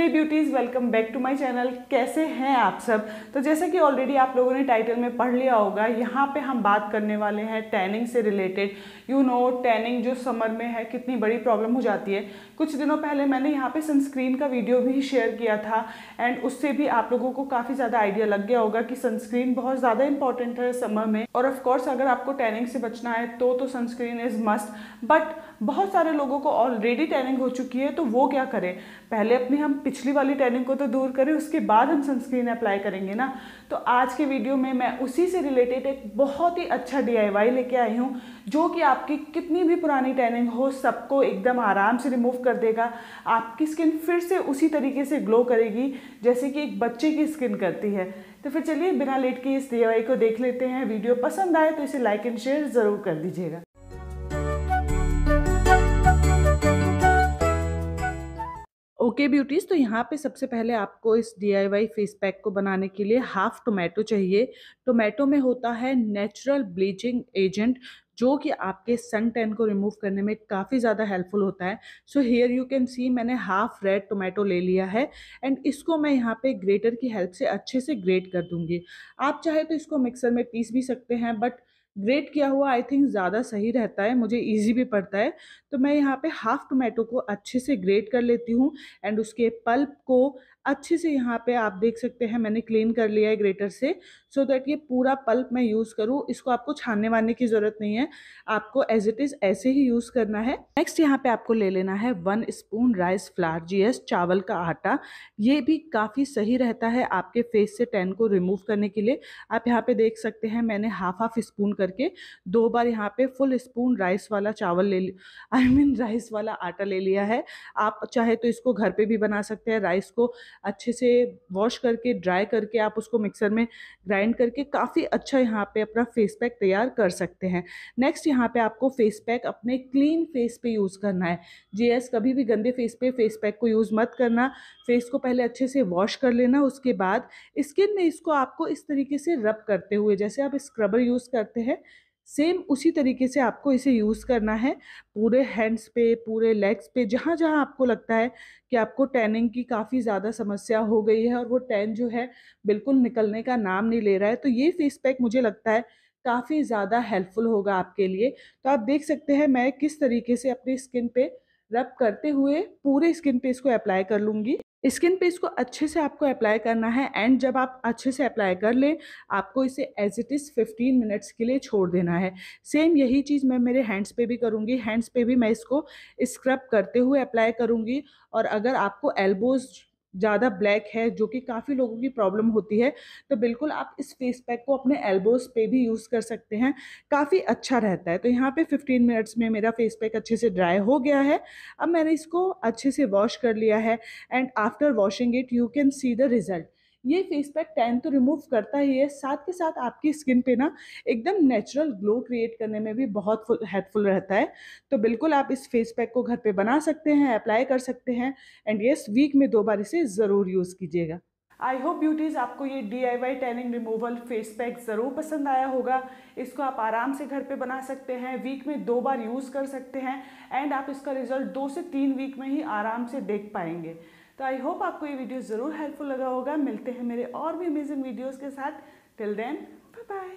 hey beauties welcome back to my channel कैसे हैं आप सब तो जैसे कि ऑलरेडी आप लोगों ने टाइटल में पढ़ लिया होगा यहाँ पे हम बात करने वाले हैं टैनिंग से रिलेटेड यू नो टैनिंग जो समर में है कितनी बड़ी प्रॉब्लम हो जाती है कुछ दिनों पहले मैंने यहाँ पे सनस्क्रीन का वीडियो भी शेयर किया था एंड उससे भी आप लोगों को काफ़ी ज़्यादा आइडिया लग गया होगा कि सनस्क्रीन बहुत ज़्यादा इंपॉर्टेंट है समर में और ऑफकोर्स अगर आपको टैनिंग से बचना है तो तो सनस्क्रीन इज़ मस्ट बट बहुत सारे लोगों को ऑलरेडी टैनिंग हो चुकी है तो वो क्या करें पहले अपने हम पिछली वाली टैनिंग को तो दूर करें उसके बाद हम सनस्क्रीन अप्लाई करेंगे ना तो आज के वीडियो में मैं उसी से रिलेटेड एक बहुत ही अच्छा डी लेके आई हूँ जो कि आपकी कितनी भी पुरानी टैनिंग हो सबको एकदम आराम से रिमूव कर देगा आपकी स्किन फिर से उसी तरीके से ग्लो करेगी जैसे कि एक बच्चे की स्किन करती है तो फिर चलिए बिना लेट के इस डी को देख लेते हैं वीडियो पसंद आए तो इसे लाइक एंड शेयर ज़रूर कर दीजिएगा ओके ब्यूटीज़ तो यहाँ पे सबसे पहले आपको इस डीआईवाई फेस पैक को बनाने के लिए हाफ़ टोमेटो चाहिए टोमेटो में होता है नेचुरल ब्लीचिंग एजेंट जो कि आपके सन टेन को रिमूव करने में काफ़ी ज़्यादा हेल्पफुल होता है so here you can see मैंने हाफ रेड टोमेटो ले लिया है एंड इसको मैं यहाँ पे ग्रेटर की हेल्प से अच्छे से ग्रेट कर दूँगी आप चाहे तो इसको मिक्सर में पीस भी सकते हैं बट ग्रेट किया हुआ आई थिंक ज़्यादा सही रहता है मुझे इजी भी पड़ता है तो मैं यहाँ पे हाफ टोमेटो को अच्छे से ग्रेट कर लेती हूँ एंड उसके पल्प को अच्छे से यहाँ पे आप देख सकते हैं मैंने क्लीन कर लिया है ग्रेटर से सो so दैट ये पूरा पल्प मैं यूज़ करूँ इसको आपको छानने वाने की ज़रूरत नहीं है आपको एज इट इज़ ऐसे ही यूज़ करना है नेक्स्ट यहाँ पे आपको ले लेना है वन स्पून राइस फ्लावर जी चावल का आटा ये भी काफ़ी सही रहता है आपके फेस से टैन को रिमूव करने के लिए आप यहाँ पर देख सकते हैं मैंने हाफ हाफ स्पून करके दो बार यहाँ पर फुल स्पून राइस वाला चावल ले आई मीन राइस वाला आटा ले लिया है आप चाहे तो इसको घर पर भी बना सकते हैं राइस को अच्छे से वॉश करके ड्राई करके आप उसको मिक्सर में ग्राइंड करके काफ़ी अच्छा यहाँ पे अपना फेस पैक तैयार कर सकते हैं नेक्स्ट यहाँ पे आपको फेस पैक अपने क्लीन फेस पे यूज़ करना है जी कभी भी गंदे फेस पे फेस पैक को यूज़ मत करना फेस को पहले अच्छे से वॉश कर लेना उसके बाद स्किन में इसको आपको इस तरीके से रब करते हुए जैसे आप स्क्रबर यूज़ करते हैं सेम उसी तरीके से आपको इसे यूज़ करना है पूरे हैंड्स पे पूरे लेग्स पे जहाँ जहाँ आपको लगता है कि आपको टैनिंग की काफ़ी ज़्यादा समस्या हो गई है और वो टैन जो है बिल्कुल निकलने का नाम नहीं ले रहा है तो ये फेस पैक मुझे लगता है काफ़ी ज़्यादा हेल्पफुल होगा आपके लिए तो आप देख सकते हैं मैं किस तरीके से अपनी स्किन पे रब करते हुए पूरे स्किन पे इसको अप्लाई कर लूँगी स्किन पे इसको अच्छे से आपको अप्लाई करना है एंड जब आप अच्छे से अप्लाई कर लें आपको इसे as it is fifteen minutes के लिए छोड़ देना है सेम यही चीज़ मैं मेरे हैंड्स पे भी करूँगी हैंड्स पे भी मैं इसको स्क्रब करते हुए अप्लाई करूँगी और अगर आपको एल्बोज ज़्यादा ब्लैक है जो कि काफ़ी लोगों की प्रॉब्लम होती है तो बिल्कुल आप इस फेस पैक को अपने एल्बोज पे भी यूज़ कर सकते हैं काफ़ी अच्छा रहता है तो यहाँ पे 15 मिनट्स में मेरा फेस पैक अच्छे से ड्राई हो गया है अब मैंने इसको अच्छे से वॉश कर लिया है and after washing it you can see the result ये फेस पैक टैन तो रिमूव करता ही है साथ के साथ आपकी स्किन पे ना एकदम नेचुरल ग्लो क्रिएट करने में भी बहुत हेल्पफुल रहता है तो बिल्कुल आप इस फेस पैक को घर पे बना सकते हैं अप्लाई कर सकते हैं एंड येस वीक में दो बार इसे ज़रूर यूज़ कीजिएगा आई होप ब्यूटीज़ आपको ये D I Y tanning removal face pack ज़रूर पसंद आया होगा इसको आप आराम से घर पे बना सकते हैं वीक में दो बार यूज़ कर सकते हैं एंड आप इसका रिजल्ट दो से तीन वीक में ही आराम से देख पाएंगे तो आई होप आपको ये वीडियो ज़रूर हेल्पफुल लगा होगा मिलते हैं मेरे और भी अमेजिंग वीडियोज़ के साथ टिल देन बाय बाय